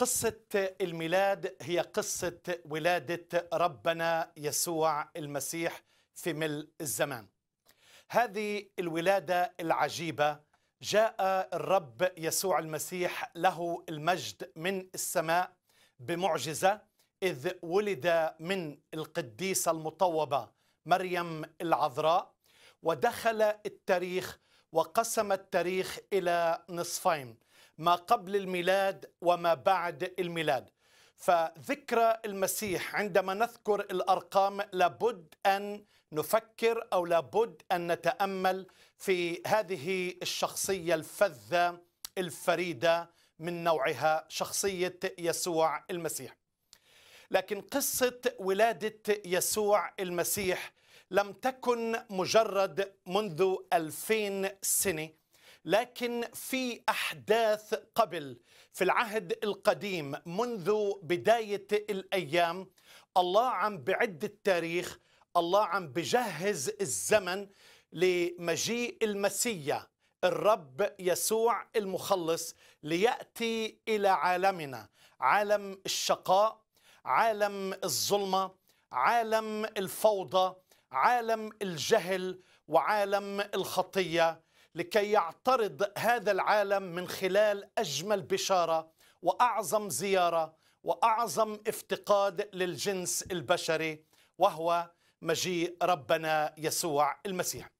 قصة الميلاد هي قصة ولادة ربنا يسوع المسيح في ملء الزمان. هذه الولادة العجيبة جاء الرب يسوع المسيح له المجد من السماء بمعجزة إذ ولد من القديسة المطوبة مريم العذراء ودخل التاريخ وقسم التاريخ إلى نصفين ما قبل الميلاد وما بعد الميلاد فذكرى المسيح عندما نذكر الارقام لابد ان نفكر او لابد ان نتامل في هذه الشخصيه الفذه الفريده من نوعها شخصيه يسوع المسيح. لكن قصه ولاده يسوع المسيح لم تكن مجرد منذ ألفين سنه لكن في أحداث قبل في العهد القديم منذ بداية الأيام الله عم بعد التاريخ الله عم بجهز الزمن لمجيء المسيا الرب يسوع المخلص لياتي الى عالمنا عالم الشقاء عالم الظلمه عالم الفوضى عالم الجهل وعالم الخطيه لكي يعترض هذا العالم من خلال اجمل بشاره واعظم زياره واعظم افتقاد للجنس البشري وهو مجيء ربنا يسوع المسيح